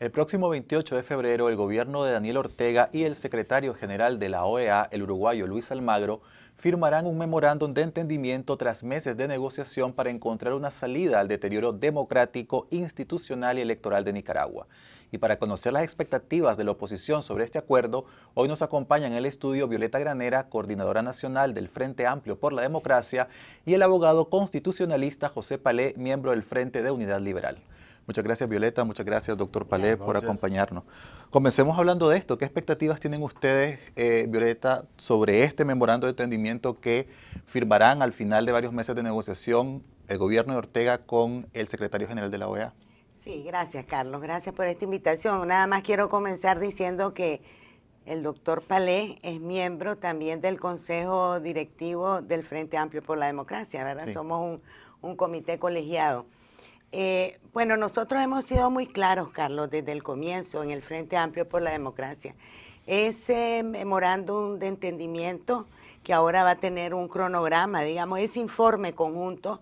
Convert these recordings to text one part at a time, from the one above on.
El próximo 28 de febrero, el gobierno de Daniel Ortega y el secretario general de la OEA, el uruguayo Luis Almagro, firmarán un memorándum de entendimiento tras meses de negociación para encontrar una salida al deterioro democrático, institucional y electoral de Nicaragua. Y para conocer las expectativas de la oposición sobre este acuerdo, hoy nos acompañan en el estudio Violeta Granera, coordinadora nacional del Frente Amplio por la Democracia, y el abogado constitucionalista José Palé, miembro del Frente de Unidad Liberal. Muchas gracias Violeta, muchas gracias doctor Palé por acompañarnos. Comencemos hablando de esto. ¿Qué expectativas tienen ustedes, eh, Violeta, sobre este memorando de entendimiento que firmarán al final de varios meses de negociación el gobierno de Ortega con el secretario general de la OEA? Sí, gracias Carlos, gracias por esta invitación. Nada más quiero comenzar diciendo que el doctor Palé es miembro también del Consejo Directivo del Frente Amplio por la Democracia, ¿verdad? Somos un comité colegiado. Eh, bueno, nosotros hemos sido muy claros, Carlos, desde el comienzo en el Frente Amplio por la Democracia. Ese memorándum de entendimiento que ahora va a tener un cronograma, digamos, ese informe conjunto,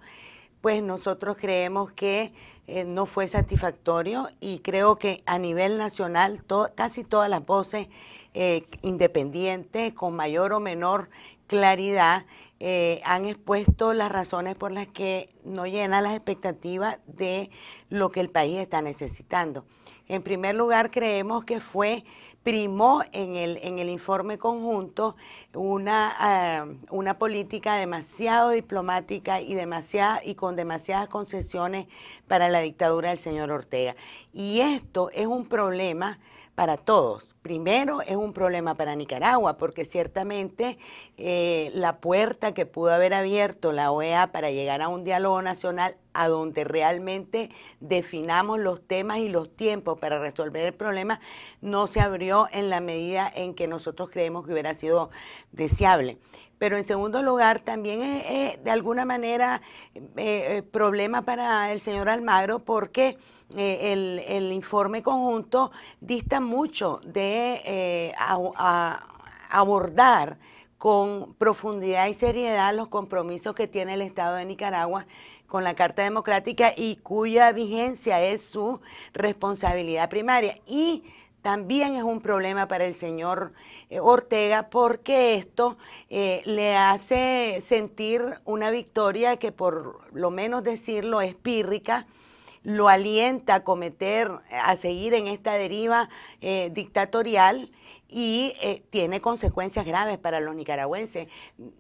pues nosotros creemos que eh, no fue satisfactorio y creo que a nivel nacional casi todas las voces eh, independientes, con mayor o menor claridad eh, han expuesto las razones por las que no llena las expectativas de lo que el país está necesitando. En primer lugar, creemos que fue, primó en el, en el informe conjunto una, eh, una política demasiado diplomática y, demasiada, y con demasiadas concesiones para la dictadura del señor Ortega. Y esto es un problema para todos. Primero, es un problema para Nicaragua, porque ciertamente eh, la puerta que pudo haber abierto la OEA para llegar a un diálogo nacional a donde realmente definamos los temas y los tiempos para resolver el problema, no se abrió en la medida en que nosotros creemos que hubiera sido deseable pero en segundo lugar también es, eh, eh, de alguna manera eh, problema para el señor Almagro porque el, informe conjunto dista mucho de abordar con profundidad y seriedad los compromisos que tiene el Estado de Nicaragua con la Carta Democrática y cuya vigencia es su responsabilidad primaria. Y también es un problema para el señor eh, Ortega porque esto eh, le hace sentir una victoria que por lo menos decirlo es pírrica lo alienta a cometer, a seguir en esta deriva eh, dictatorial y tiene consecuencias graves para los nicaragüenses.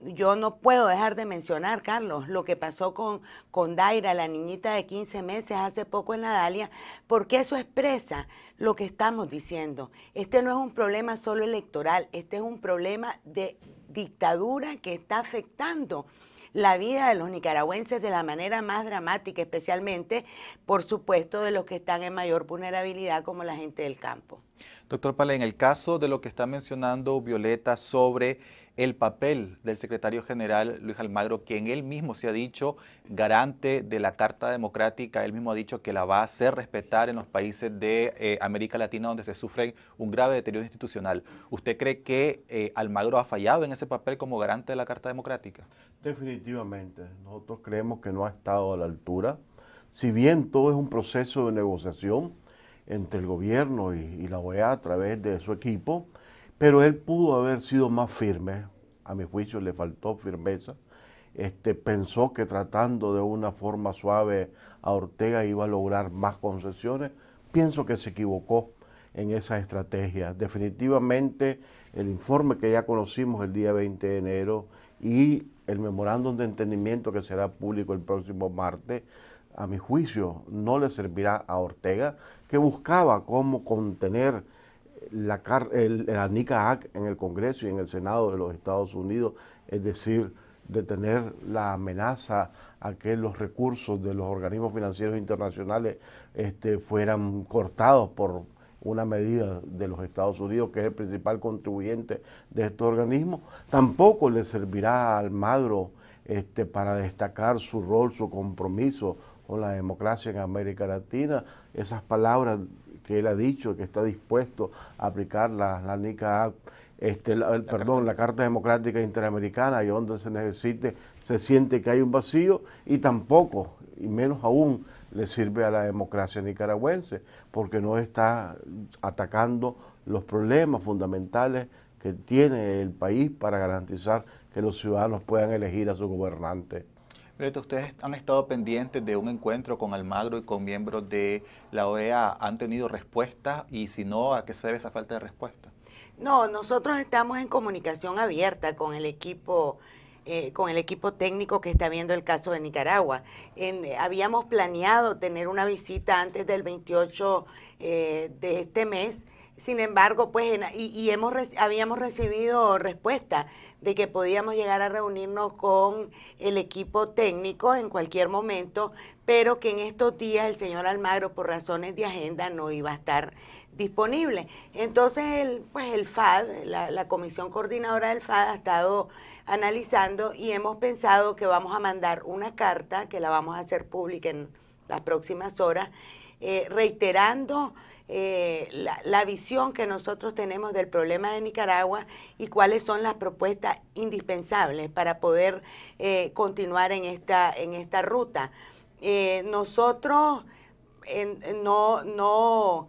Yo no puedo dejar de mencionar, Carlos, lo que pasó con, con Daira, la niñita de 15 meses hace poco en la Dalia, porque eso expresa lo que estamos diciendo. Este no es un problema solo electoral, este es un problema de dictadura que está afectando la vida de los nicaragüenses de la manera más dramática, especialmente, por supuesto, de los que están en mayor vulnerabilidad, como la gente del campo. Doctor Pale, en el caso de lo que está mencionando Violeta sobre el papel del secretario general Luis Almagro, quien él mismo se ha dicho garante de la Carta Democrática, él mismo ha dicho que la va a hacer respetar en los países de eh, América Latina donde se sufre un grave deterioro institucional. ¿Usted cree que eh, Almagro ha fallado en ese papel como garante de la Carta Democrática? Definitivamente, nosotros creemos que no ha estado a la altura. Si bien todo es un proceso de negociación, entre el gobierno y, la OEA a través de su equipo, pero él pudo haber sido más firme, a mi juicio le faltó firmeza, este, pensó que tratando de una forma suave a Ortega iba a lograr más concesiones, pienso que se equivocó en esa estrategia. Definitivamente el informe que ya conocimos el día 20 de enero y el memorándum de entendimiento que será público el próximo martes a mi juicio, no le servirá a Ortega, que buscaba cómo contener la, el, en el Congreso y en el Senado de los Estados Unidos, es decir, detener la amenaza a que los recursos de los organismos financieros internacionales este, fueran cortados por una medida de los Estados Unidos, que es el principal contribuyente de estos organismos, tampoco le servirá a Almagro este, para destacar su rol, su compromiso con la democracia en América Latina, esas palabras que él ha dicho, que está dispuesto a aplicar la, este, perdón, la Carta Democrática Interamericana, y donde se necesite, se siente que hay un vacío y tampoco, y menos aún, le sirve a la democracia nicaragüense, porque no está atacando los problemas fundamentales que tiene el país para garantizar que los ciudadanos puedan elegir a su gobernante ustedes han estado pendientes de un encuentro con Almagro y con miembros de la OEA. ¿Han tenido respuesta? Y si no, ¿a qué se debe esa falta de respuesta? No, nosotros estamos en comunicación abierta con el equipo. Eh, con el equipo técnico que está viendo el caso de Nicaragua. Eh, habíamos planeado tener una visita antes del 28 eh, de este mes sin embargo, pues, y, hemos habíamos recibido respuesta de que podíamos llegar a reunirnos con el equipo técnico en cualquier momento, pero que en estos días el señor Almagro, por razones de agenda, no iba a estar disponible. Entonces, el, pues, el FAD, la, comisión coordinadora del FAD, ha estado analizando y hemos pensado que vamos a mandar una carta, que la vamos a hacer pública en las próximas horas, eh, reiterando eh, la, visión que nosotros tenemos del problema de Nicaragua y cuáles son las propuestas indispensables para poder eh, continuar en esta, en esta ruta. Eh, nosotros no, no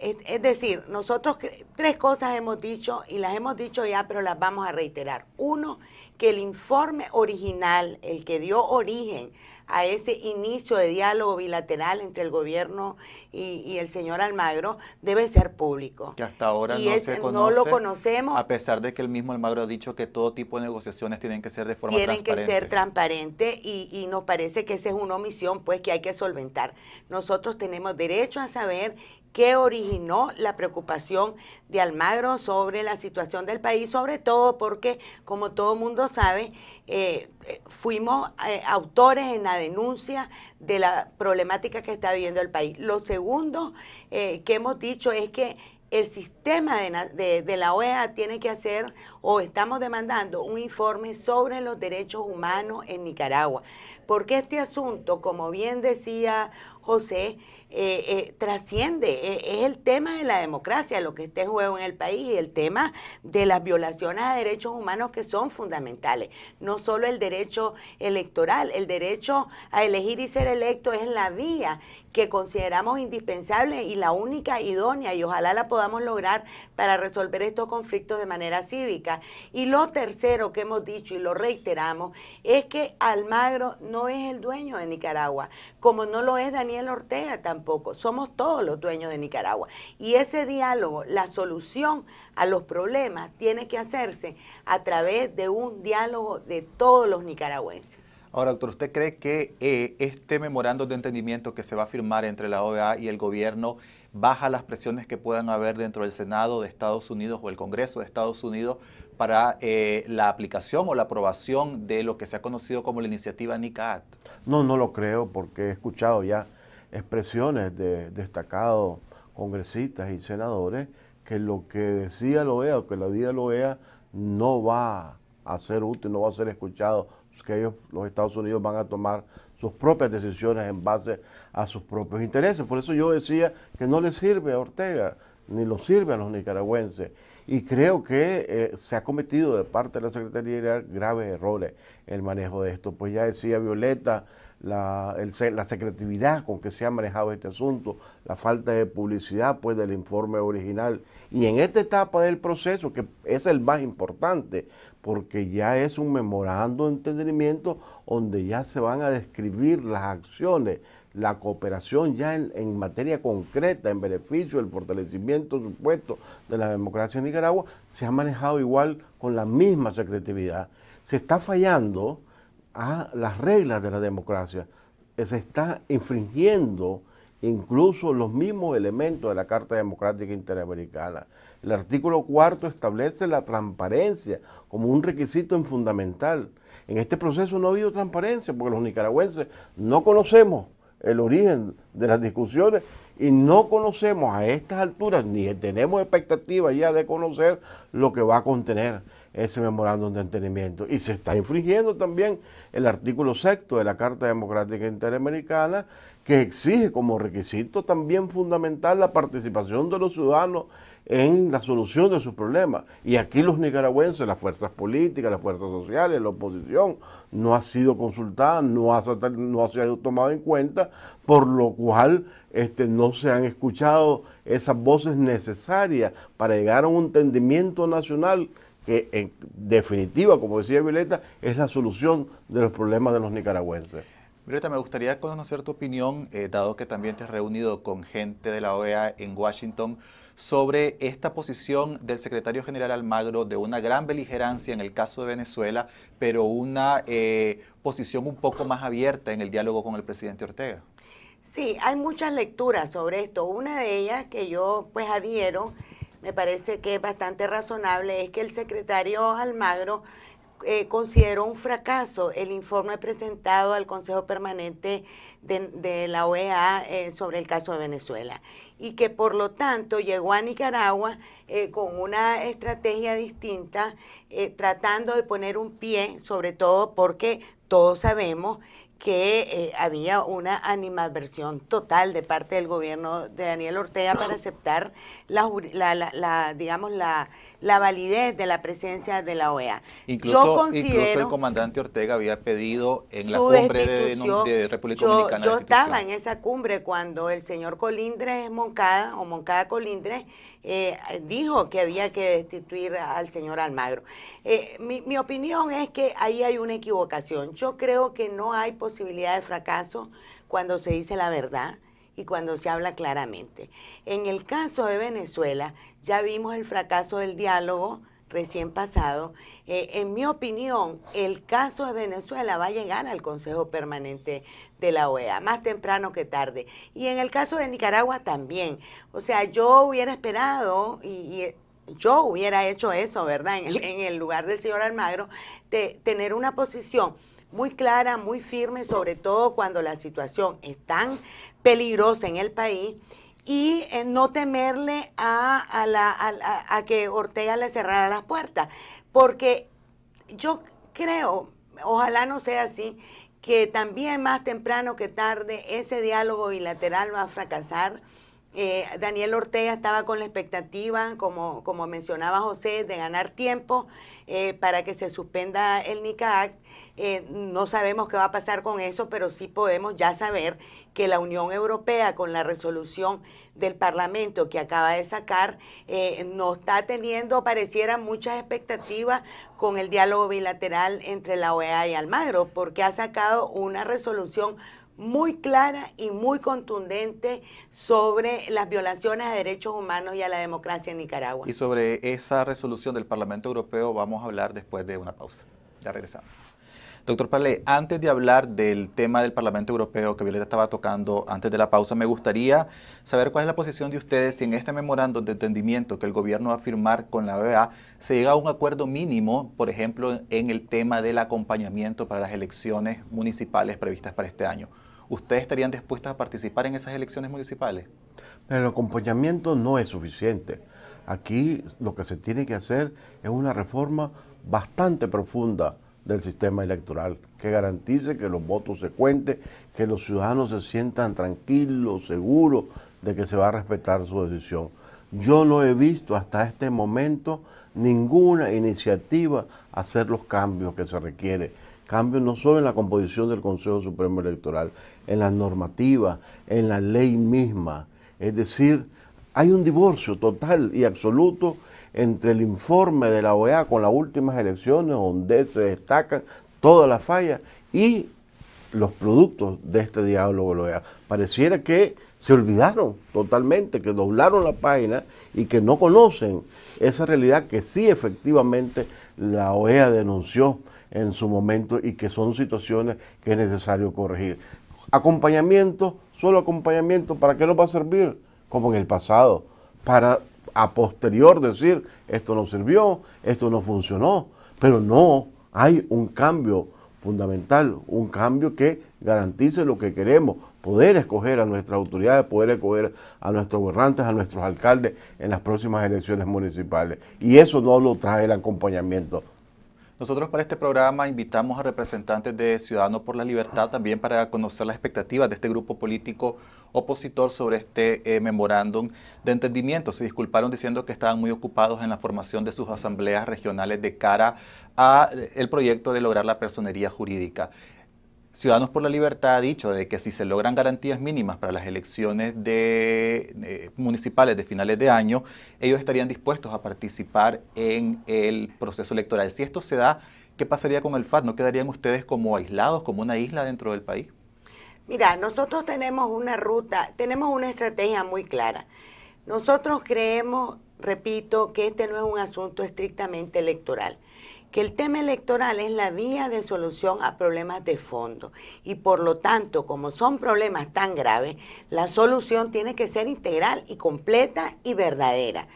es decir, nosotros tres cosas hemos dicho y las hemos dicho ya, pero las vamos a reiterar. Uno, que el informe original, el que dio origen a ese inicio de diálogo bilateral entre el gobierno y, el señor Almagro debe ser público. Que hasta ahora no se conoce. No lo conocemos. A pesar de que el mismo Almagro ha dicho que todo tipo de negociaciones tienen que ser de forma transparente. Tienen que ser transparente y, nos parece que esa es una omisión pues que hay que solventar. Nosotros tenemos derecho a saber que originó la preocupación de Almagro sobre la situación del país, sobre todo porque, como todo mundo sabe, eh, eh, fuimos eh, autores en la denuncia de la problemática que está viviendo el país. Lo segundo que hemos dicho es que el sistema de, la OEA tiene que hacer o estamos demandando un informe sobre los derechos humanos en Nicaragua. Porque este asunto, como bien decía José, eh, eh, trasciende, eh, es el tema de la democracia, lo que está en juego en el país y el tema de las violaciones a derechos humanos que son fundamentales. No solo el derecho electoral, el derecho a elegir y ser electo es la vía que consideramos indispensable y la única idónea y ojalá la podamos lograr para resolver estos conflictos de manera cívica. Y lo tercero que hemos dicho y lo reiteramos es que Almagro no es el dueño de Nicaragua, como no lo es Daniel Ortega tampoco. Somos todos los dueños de Nicaragua. Y ese diálogo, la solución a los problemas tiene que hacerse a través de un diálogo de todos los nicaragüenses. Ahora, doctor, ¿usted cree que eh, este memorando de entendimiento que se va a firmar entre la OEA y el gobierno baja las presiones que puedan haber dentro del Senado de Estados Unidos o el Congreso de Estados Unidos para eh, la aplicación o la aprobación de lo que se ha conocido como la iniciativa NICAAT? No, no lo creo porque he escuchado ya expresiones de destacados congresistas y senadores que lo que decía la OEA o que la diga la OEA no va a ser útil, no va a ser escuchado pues, que ellos, los Estados Unidos, van a tomar sus propias decisiones en base a sus propios intereses. Por eso yo decía que no le sirve a Ortega, ni lo sirve a los nicaragüenses. Y creo que eh, se ha cometido de parte de la Secretaría graves errores el manejo de esto. Pues ya decía Violeta, la, la secretividad con que se ha manejado este asunto, la falta de publicidad pues, del informe original. Y en esta etapa del proceso, que es el más importante, porque ya es un memorando de entendimiento donde ya se van a describir las acciones, la cooperación ya en, en, materia concreta, en beneficio del fortalecimiento supuesto de la democracia en Nicaragua, se ha manejado igual con la misma secretividad. Se está fallando a las reglas de la democracia. Eh, se está infringiendo incluso los mismos elementos de la Carta Democrática Interamericana. El artículo cuarto establece la transparencia como un requisito fundamental. En este proceso no ha habido transparencia porque los nicaragüenses no conocemos el origen de las discusiones y no conocemos a estas alturas ni tenemos expectativa ya de conocer lo que va a contener ese memorándum de entendimiento. Y se está infringiendo también el artículo sexto de la Carta Democrática Interamericana, que exige como requisito también fundamental la participación de los ciudadanos en la solución de sus problemas. Y aquí los nicaragüenses, las fuerzas políticas, las fuerzas sociales, la oposición, no ha sido consultada, no ha, no se sido tomado en cuenta, por lo cual este, no se han escuchado esas voces necesarias para llegar a un entendimiento nacional que en definitiva, como decía Violeta, es la solución de los problemas de los nicaragüenses. Violeta, me gustaría conocer tu opinión, eh, dado que también te has reunido con gente de la OEA en Washington, sobre esta posición del secretario general Almagro de una gran beligerancia en el caso de Venezuela, pero una eh, posición un poco más abierta en el diálogo con el presidente Ortega. Sí, hay muchas lecturas sobre esto. Una de ellas que yo pues adhiero me parece que es bastante razonable, es que el secretario Almagro eh, consideró un fracaso el informe presentado al Consejo Permanente de, la OEA eh, sobre el caso de Venezuela y que por lo tanto llegó a Nicaragua eh, con una estrategia distinta, tratando de poner un pie, sobre todo porque todos sabemos que eh, había una animadversión total de parte del gobierno de Daniel Ortega para aceptar la, validez de la presencia de la OEA. Incluso, el comandante Ortega había pedido en la cumbre de, República Dominicana. Yo estaba en esa cumbre cuando el señor Colindres Moncada o Moncada Colindres eh, dijo que había que destituir al señor Almagro. Eh, mi, mi opinión es que ahí hay una equivocación. Yo creo que no hay posibilidad posibilidad de fracaso cuando se dice la verdad y cuando se habla claramente. En el caso de Venezuela, ya vimos el fracaso del diálogo recién pasado. Eh, en mi opinión, el caso de Venezuela va a llegar al Consejo Permanente de la OEA, más temprano que tarde. Y en el caso de Nicaragua también. O sea, yo hubiera esperado y, eh, yo hubiera hecho eso, ¿verdad? En el, en el lugar del señor Almagro, de tener una posición muy clara, muy firme, sobre todo cuando la situación es tan peligrosa en el país y eh, no temerle a, a, que Ortega le cerrara las puertas. Porque yo creo, ojalá no sea así, que también más temprano que tarde ese diálogo bilateral va a fracasar eh, Daniel Ortega estaba con la expectativa, como, como mencionaba José, de ganar tiempo eh, para que se suspenda el NICAC. Eh, no sabemos qué va a pasar con eso, pero sí podemos ya saber que la Unión Europea, con la resolución del Parlamento que acaba de sacar, no está teniendo, pareciera, muchas expectativas con el diálogo bilateral entre la OEA y Almagro, porque ha sacado una resolución muy clara y muy contundente sobre las violaciones a derechos humanos y a la democracia en Nicaragua. Y sobre esa resolución del Parlamento Europeo vamos a hablar después de una pausa. Ya regresamos. Doctor Palé, antes de hablar del tema del Parlamento Europeo que Violeta estaba tocando antes de la pausa, me gustaría saber cuál es la posición de ustedes si en este memorándum de entendimiento que el gobierno va a firmar con la OEA se llega a un acuerdo mínimo, por ejemplo, en el tema del acompañamiento para las elecciones municipales previstas para este año. ¿ustedes estarían dispuestos a participar en esas elecciones municipales? El acompañamiento no es suficiente. Aquí lo que se tiene que hacer es una reforma bastante profunda del sistema electoral, que garantice que los votos se cuenten, que los ciudadanos se sientan tranquilos, seguros de que se va a respetar su decisión. Yo no he visto hasta este momento ninguna iniciativa a hacer los cambios que se requieren cambios no solo en la composición del Consejo Supremo Electoral, en la normativa, en la ley misma. Es decir, hay un divorcio total y absoluto entre el informe de la OEA con las últimas elecciones, donde se destacan todas las fallas, y los productos de este diálogo de la OEA. Pareciera que se olvidaron totalmente, que doblaron la página y que no conocen esa realidad que sí efectivamente la OEA denunció en su momento y que son situaciones que es necesario corregir. Acompañamiento, solo acompañamiento, ¿para qué nos va a servir? Como en el pasado, para a posterior decir, esto no sirvió, esto no funcionó, pero no, hay un cambio fundamental, un cambio que garantice lo que queremos, poder escoger a nuestras autoridades, poder escoger a nuestros gobernantes, a nuestros alcaldes en las próximas elecciones municipales. Y eso no lo trae el acompañamiento nosotros para este programa invitamos a representantes de Ciudadanos por la Libertad también para conocer las expectativas de este grupo político opositor sobre este eh, memorándum de entendimiento. Se disculparon diciendo que estaban muy ocupados en la formación de sus asambleas regionales de cara al eh, proyecto de lograr la personería jurídica. Ciudadanos por la Libertad ha dicho de que si se logran garantías mínimas para las elecciones de, eh, municipales de finales de año, ellos estarían dispuestos a participar en el proceso electoral. Si esto se da, ¿qué pasaría con el FAT? ¿No quedarían ustedes como aislados, como una isla dentro del país? Mira, nosotros tenemos una ruta, tenemos una estrategia muy clara. Nosotros creemos, repito, que este no es un asunto estrictamente electoral que el tema electoral es la vía de solución a problemas de fondo y por lo tanto, como son problemas tan graves, la solución tiene que ser integral y completa y verdadera.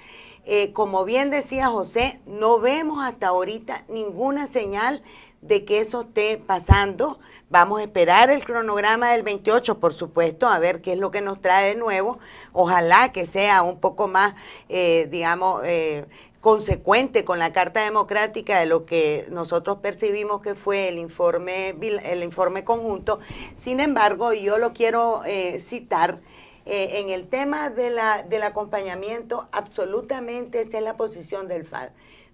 Eh, como bien decía José, no vemos hasta ahorita ninguna señal de que eso esté pasando. Vamos a esperar el cronograma del 28, por supuesto, a ver qué es lo que nos trae de nuevo. Ojalá que sea un poco más, eh, digamos, eh, consecuente con la Carta Democrática de lo que nosotros percibimos que fue el informe, el informe conjunto. Sin embargo, yo lo quiero eh, citar. Eh, en el tema de la, del acompañamiento, absolutamente esa es la posición del FAD.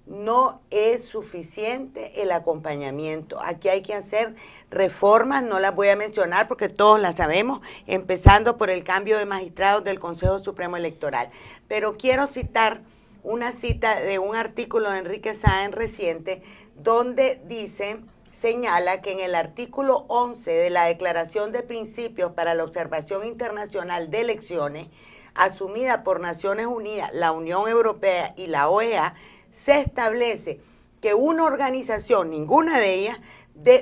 No es suficiente el acompañamiento. Aquí hay que hacer reformas, no las voy a mencionar porque todos las sabemos, empezando por el cambio de magistrados del Consejo Supremo Electoral. Pero quiero citar una cita de un artículo de Enrique Sáenz reciente donde dice, señala que en el artículo 11 de la Declaración de Principios para la Observación Internacional de Elecciones, asumida por Naciones Unidas, la Unión Europea y la OEA, se establece que una organización, ninguna de ellas,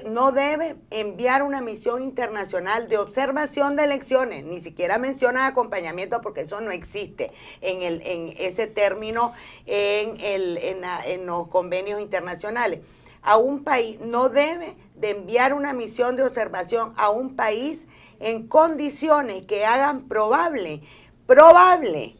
no debe enviar una misión internacional de observación de elecciones, ni siquiera menciona acompañamiento porque eso no existe en, el, en ese término en, los convenios internacionales. A un país no debe de enviar una misión de observación a un país en condiciones que hagan probable, probable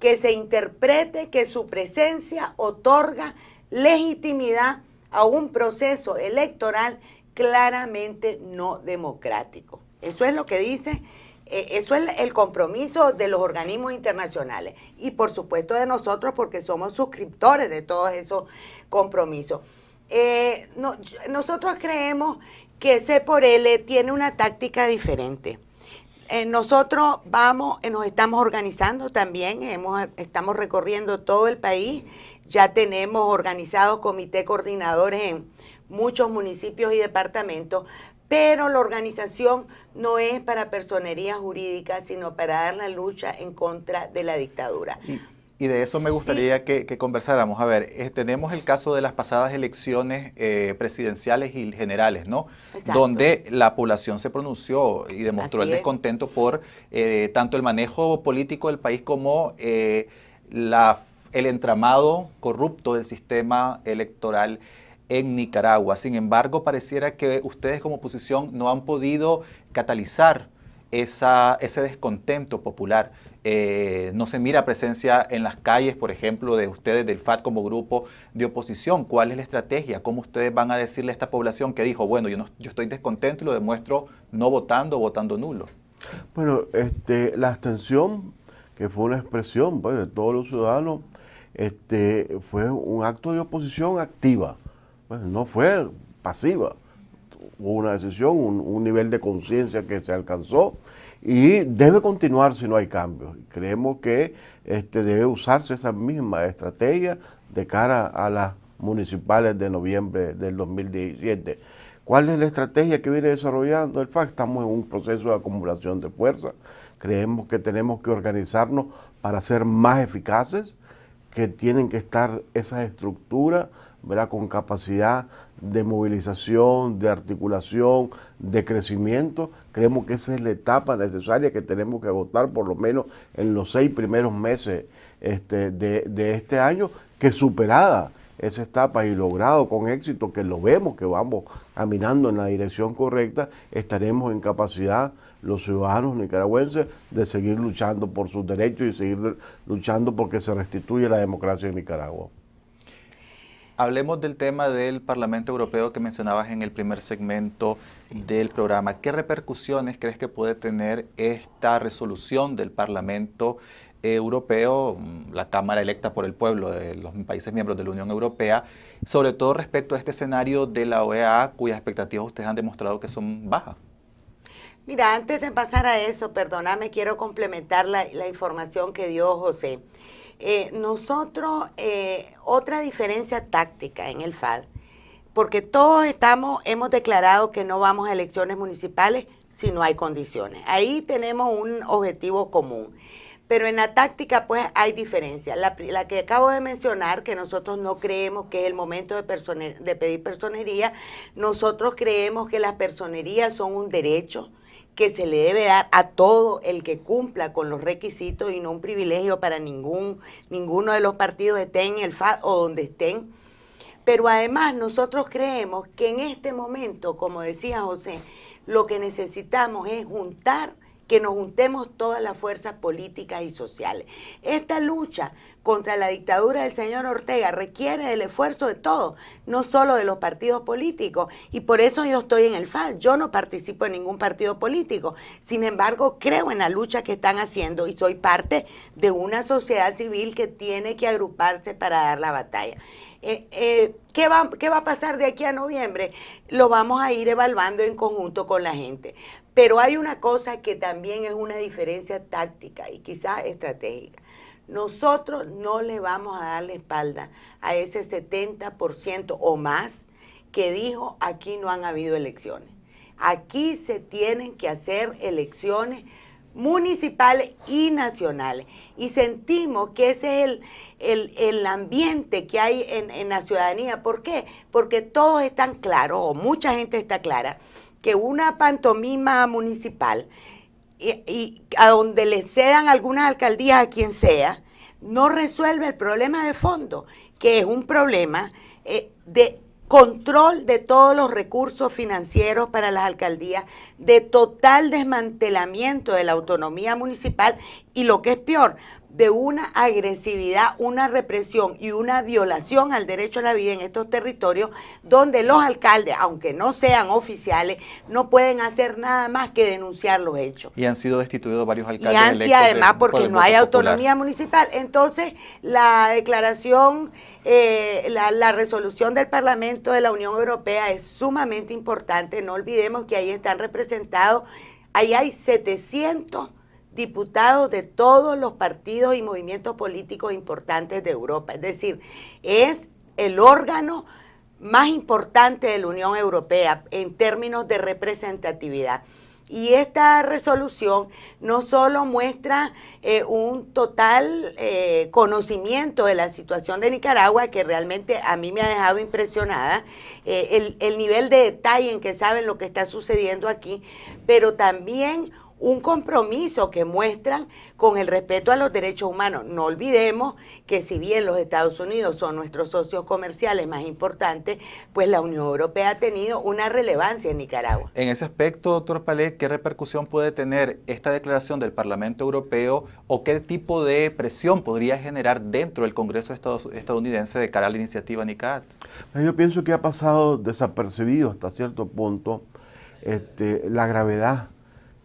que se interprete que su presencia otorga legitimidad a un proceso electoral claramente no democrático. Eso es lo que dice, eh, eso es el compromiso de los organismos internacionales y por supuesto de nosotros porque somos suscriptores de todos esos compromisos. Eh, nosotros creemos que C por L tiene una táctica diferente. Eh, nosotros vamos, nos estamos organizando también, hemos, estamos recorriendo todo el país ya tenemos organizados comités coordinadores en muchos municipios y departamentos, pero la organización no es para personería jurídica, sino para dar la lucha en contra de la dictadura. Y, de eso me gustaría que, conversáramos. A ver, eh, tenemos el caso de las pasadas elecciones eh, presidenciales y generales, ¿no? Donde la población se pronunció y demostró el descontento por eh, tanto el manejo político del país como la el entramado corrupto del sistema electoral en Nicaragua. Sin embargo, pareciera que ustedes como oposición no han podido catalizar esa, ese descontento popular. Eh, no se mira presencia en las calles, por ejemplo, de ustedes del FAT como grupo de oposición. ¿Cuál es la estrategia? ¿Cómo ustedes van a decirle a esta población que dijo, bueno, yo, yo estoy descontento y lo demuestro no votando, votando nulo? Bueno, este, la abstención, que fue una expresión pues, de todos los ciudadanos, este, fue un acto de oposición activa, no fue pasiva. Hubo una decisión, un, nivel de conciencia que se alcanzó y debe continuar si no hay cambios. Creemos que este, debe usarse esa misma estrategia de cara a las municipales de noviembre del 2017. ¿Cuál es la estrategia que viene desarrollando el FAC? Estamos en un proceso de acumulación de fuerza. Creemos que tenemos que organizarnos para ser más eficaces, que tienen que estar esas estructuras ¿verdad? con capacidad de movilización, de articulación, de crecimiento. Creemos que esa es la etapa necesaria que tenemos que agotar por lo menos en los seis primeros meses este, de, de este año, que superada esa etapa y logrado con éxito, que lo vemos que vamos caminando en la dirección correcta, estaremos en capacidad los ciudadanos nicaragüenses de seguir luchando por sus derechos y seguir luchando porque se restituye la democracia en Nicaragua. Hablemos del tema del Parlamento Europeo que mencionabas en el primer segmento del programa. ¿Qué repercusiones crees que puede tener esta resolución del Parlamento eh, Europeo, la Cámara electa por el pueblo de los países miembros de la Unión Europea, sobre todo respecto a este escenario de la OEA cuyas expectativas ustedes han demostrado que son bajas? Mira, antes de pasar a eso, perdóname, quiero complementar la, información que dio José. Eh, nosotros, eh, otra diferencia táctica en el FAD, porque todos estamos, hemos declarado que no vamos a elecciones municipales si no hay condiciones. Ahí tenemos un objetivo común. Pero en la táctica, pues, hay diferencias. La, que acabo de mencionar, que nosotros no creemos que es el momento de, de pedir personería, nosotros creemos que las personerías son un derecho que se le debe dar a todo el que cumpla con los requisitos y no un privilegio para ningún, ninguno de los partidos estén en el FAD o donde estén. Pero además nosotros creemos que en este momento, como decía José, lo que necesitamos es juntar que nos juntemos todas las fuerzas políticas y sociales. Esta lucha contra la dictadura del señor Ortega requiere del esfuerzo de todos, no solo de los partidos políticos, y por eso yo estoy en el FAD, yo no participo en ningún partido político, sin embargo creo en la lucha que están haciendo y soy parte de una sociedad civil que tiene que agruparse para dar la batalla. Eh, eh, ¿qué, va, ¿Qué va a pasar de aquí a noviembre? Lo vamos a ir evaluando en conjunto con la gente. Pero hay una cosa que también es una diferencia táctica y quizás estratégica. Nosotros no le vamos a dar la espalda a ese 70% o más que dijo aquí no han habido elecciones. Aquí se tienen que hacer elecciones municipales y nacionales. Y sentimos que ese es el, el, ambiente que hay en, en la ciudadanía. ¿Por qué? Porque todos están claros, o mucha gente está clara, que una pantomima municipal, y, a donde le cedan algunas alcaldías a quien sea, no resuelve el problema de fondo, que es un problema eh, de control de todos los recursos financieros para las alcaldías, de total desmantelamiento de la autonomía municipal y lo que es peor, de una agresividad, una represión y una violación al derecho a la vida en estos territorios donde los alcaldes, aunque no sean oficiales, no pueden hacer nada más que denunciar los hechos. Y han sido destituidos varios alcaldes. Y, y además porque no hay autonomía municipal. Entonces, la declaración, eh, la, la resolución del Parlamento de la Unión Europea es sumamente importante. No olvidemos que ahí están representados, ahí hay 700 diputados de todos los partidos y movimientos políticos importantes de Europa. Es decir, es el órgano más importante de la Unión Europea en términos de representatividad. Y esta resolución no solo muestra eh, un total eh, conocimiento de la situación de Nicaragua, que realmente a mí me ha dejado impresionada, eh, el, el nivel de detalle en que saben lo que está sucediendo aquí, pero también un compromiso que muestran con el respeto a los derechos humanos. No olvidemos que si bien los Estados Unidos son nuestros socios comerciales más importantes, pues la Unión Europea ha tenido una relevancia en Nicaragua. En ese aspecto, doctor Palé, ¿qué repercusión puede tener esta declaración del Parlamento Europeo o qué tipo de presión podría generar dentro del Congreso estadounidense de cara a la iniciativa NICAT? Yo pienso que ha pasado desapercibido hasta cierto punto este, la gravedad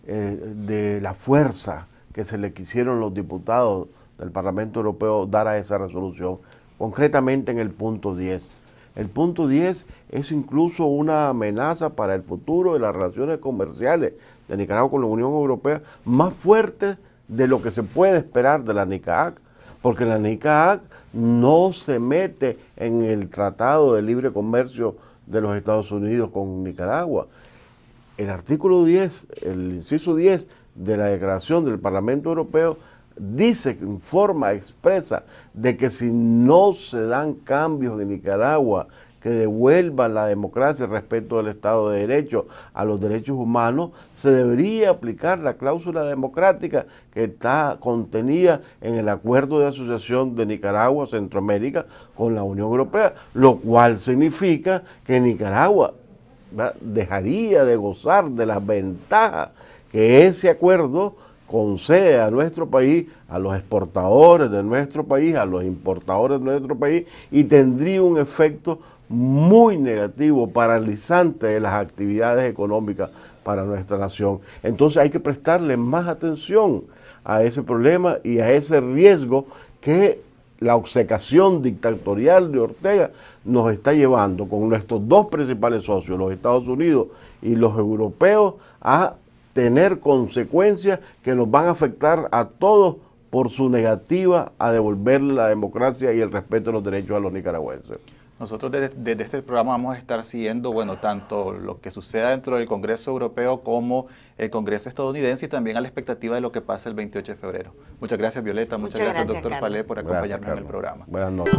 eh, de la fuerza que se le quisieron los diputados del Parlamento Europeo dar a esa resolución, concretamente en el punto 10. El punto 10 es incluso una amenaza para el futuro de las relaciones comerciales de Nicaragua con la Unión Europea más fuerte de lo que se puede esperar de la NICAAC, porque la NICAAC no se mete en el Tratado de Libre Comercio de los Estados Unidos con Nicaragua el artículo 10, el inciso 10 de la Declaración del Parlamento Europeo dice en forma expresa de que si no se dan cambios en Nicaragua que devuelvan la democracia respecto del Estado de Derecho a los derechos humanos, se debería aplicar la cláusula democrática que está contenida en el acuerdo de asociación de Nicaragua Centroamérica con la Unión Europea, lo cual significa que Nicaragua dejaría de gozar de las ventajas que ese acuerdo concede a nuestro país, a los exportadores de nuestro país, a los importadores de nuestro país, y tendría un efecto muy negativo, paralizante de las actividades económicas para nuestra nación. Entonces hay que prestarle más atención a ese problema y a ese riesgo que la obsecación dictatorial de Ortega nos está llevando con nuestros dos principales socios, los Estados Unidos y los europeos, a tener consecuencias que nos van a afectar a todos por su negativa a devolver la democracia y el respeto a los derechos a los nicaragüenses. Nosotros desde, este programa vamos a estar siguiendo, bueno, tanto lo que suceda dentro del Congreso Europeo como el Congreso estadounidense y también a la expectativa de lo que pasa el 28 de febrero. Muchas gracias, Violeta. Muchas, gracias, doctor Palé, por acompañarnos en el programa. Buenas noches.